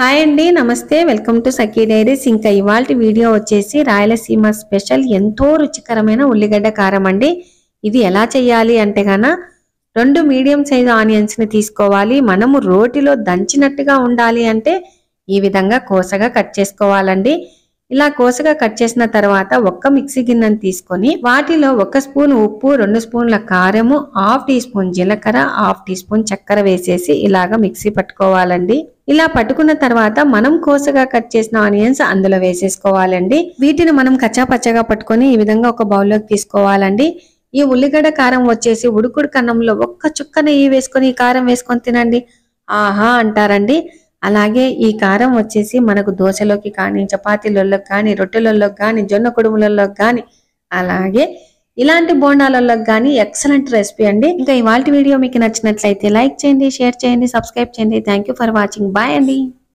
hi అండి నమస్తే welcome to Sakhi diaries ఇంకా ఇవాళ వీడియో వచ్చేసి రాయలసీమ స్పెషల్ ఎంతో రుచికరమైన ఉల్లిగడ్డ కారం అండి ఇది ఎలా చేయాలి అంటే గాన రెండు మీడియం సైజు ఆనియన్స్ని తీసుకోవాలి మనము రోటిలో దంచినట్టుగా ఉండాలి అంటే ఈ విధంగా కోసగా కట్ చేసుకోవాలండి ఇలా కోసగా కట్ చేసిన తర్వాత ఒక్క మిక్సీ గిన్నెను తీసుకొని వాటిలో ఒక స్పూన్ ఉప్పు రెండు స్పూన్ల కారము హాఫ్ టీ స్పూన్ జీలకర్ర హాఫ్ టీ స్పూన్ చక్కెర వేసేసి ఇలాగ మిక్సీ పట్టుకోవాలండి ఇలా పట్టుకున్న తర్వాత మనం కోసగా కట్ చేసిన ఆనియన్స్ అందులో వేసేసుకోవాలండి వీటిని మనం కచ్చాపచ్చగా పట్టుకొని ఈ విధంగా ఒక బౌల్లోకి తీసుకోవాలండి ఈ ఉల్లిగడ్డ కారం వచ్చేసి ఉడుకుడు కన్నంలో ఒక్క చుక్క నెయ్యి వేసుకొని ఈ కారం వేసుకొని తినండి ఆహా అంటారండి అలాగే ఈ కారం వచ్చేసి మనకు దోశలోకి కానీ చపాతీలలో కానీ రొట్టెలలో కానీ జొన్న కొడుములలోకి కానీ అలాగే ఇలాంటి బోండాలలోకి కానీ ఎక్సలెంట్ రెసిపీ అండి ఇంకా ఇవాళ వీడియో మీకు నచ్చినట్లయితే లైక్ చేయండి షేర్ చేయండి సబ్స్క్రైబ్ చేయండి థ్యాంక్ ఫర్ వాచింగ్ బాయ్ అండి